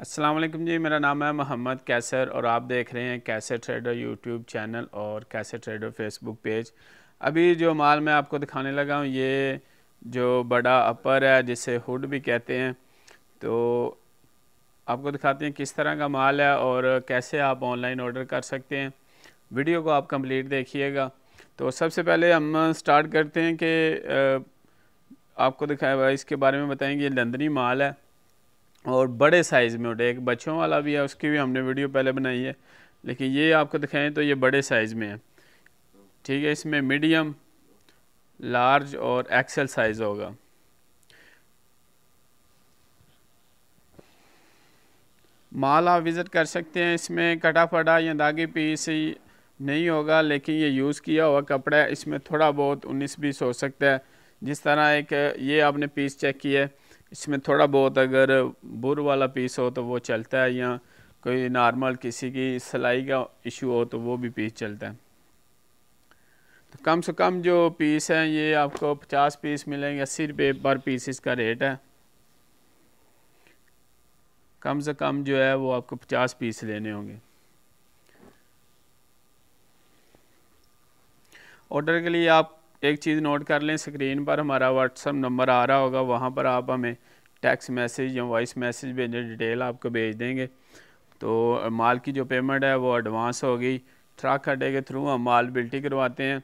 असलम जी मेरा नाम है मोहम्मद कैसर और आप देख रहे हैं कैसे ट्रेडर यूट्यूब चैनल और कैसे ट्रेडर फेसबुक पेज अभी जो माल मैं आपको दिखाने लगा हूँ ये जो बड़ा अपर है जिसे हुड भी कहते हैं तो आपको दिखाते हैं किस तरह का माल है और कैसे आप ऑनलाइन ऑर्डर कर सकते हैं वीडियो को आप कंप्लीट देखिएगा तो सबसे पहले हम स्टार्ट करते हैं कि आपको दिखाया इसके बारे में बताएंगे ये लंदनी माल है और बड़े साइज़ में एक बच्चों वाला भी है उसकी भी हमने वीडियो पहले बनाई है लेकिन ये आपको दिखाएं तो ये बड़े साइज़ में है ठीक है इसमें मीडियम लार्ज और एक्सेल साइज़ होगा माल आप विज़िट कर सकते हैं इसमें कटा फटा या दागी पीस ही नहीं होगा लेकिन ये यूज़ किया हुआ कपड़ा इसमें थोड़ा बहुत उन्नीस बीस हो सकता है जिस तरह एक ये आपने पीस चेक किया है इसमें थोड़ा बहुत अगर बुर वाला पीस हो तो वो चलता है या कोई नॉर्मल किसी की सिलाई का इशू हो तो वो भी पीस चलता है तो कम से कम जो पीस है ये आपको 50 पीस मिलेंगे अस्सी रुपये पर पीस इसका रेट है कम से कम जो है वो आपको 50 पीस लेने होंगे ऑर्डर के लिए आप एक चीज़ नोट कर लें स्क्रीन पर हमारा व्हाट्सअप नंबर आ रहा होगा वहाँ पर आप हमें टेक्स्ट मैसेज या वॉइस मैसेज भेजें डिटेल आपको भेज देंगे तो माल की जो पेमेंट है वो एडवांस होगी ट्रक अड्डे के थ्रू हम माल बिल्टी करवाते हैं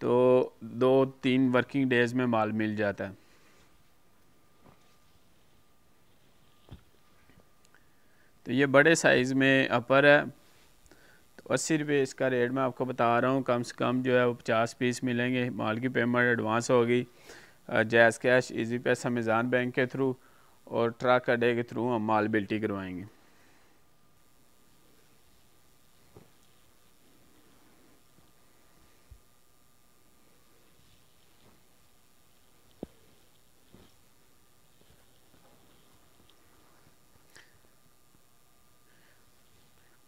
तो दो तीन वर्किंग डेज़ में माल मिल जाता है तो ये बड़े साइज़ में अपर है तो अस्सी रुपये इसका रेट मैं आपको बता रहा हूँ कम से कम जो है वो पचास पीस मिलेंगे माल की पेमेंट एडवांस होगी जैस cash Easypaisa Meezan bank के थ्रू और ट्रक अड्डे के थ्रू हम माल बिल्टी करवाएंगे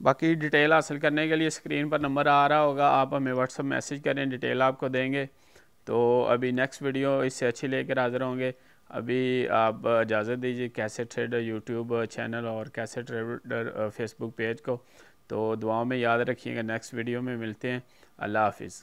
बाकी डिटेल हासिल करने के लिए स्क्रीन पर नंबर आ रहा होगा आप हमें व्हाट्सअप मैसेज करें डिटेल आपको देंगे तो अभी नेक्स्ट वीडियो इससे अच्छी लेकर हाजिर होंगे अभी आप इजाज़त दीजिए कैसे ट्रेडर यूट्यूब चैनल और कैसे ट्रेडर फेसबुक पेज को तो दुआओं में याद रखिएगा नेक्स्ट वीडियो में मिलते हैं अल्लाह हाफिज़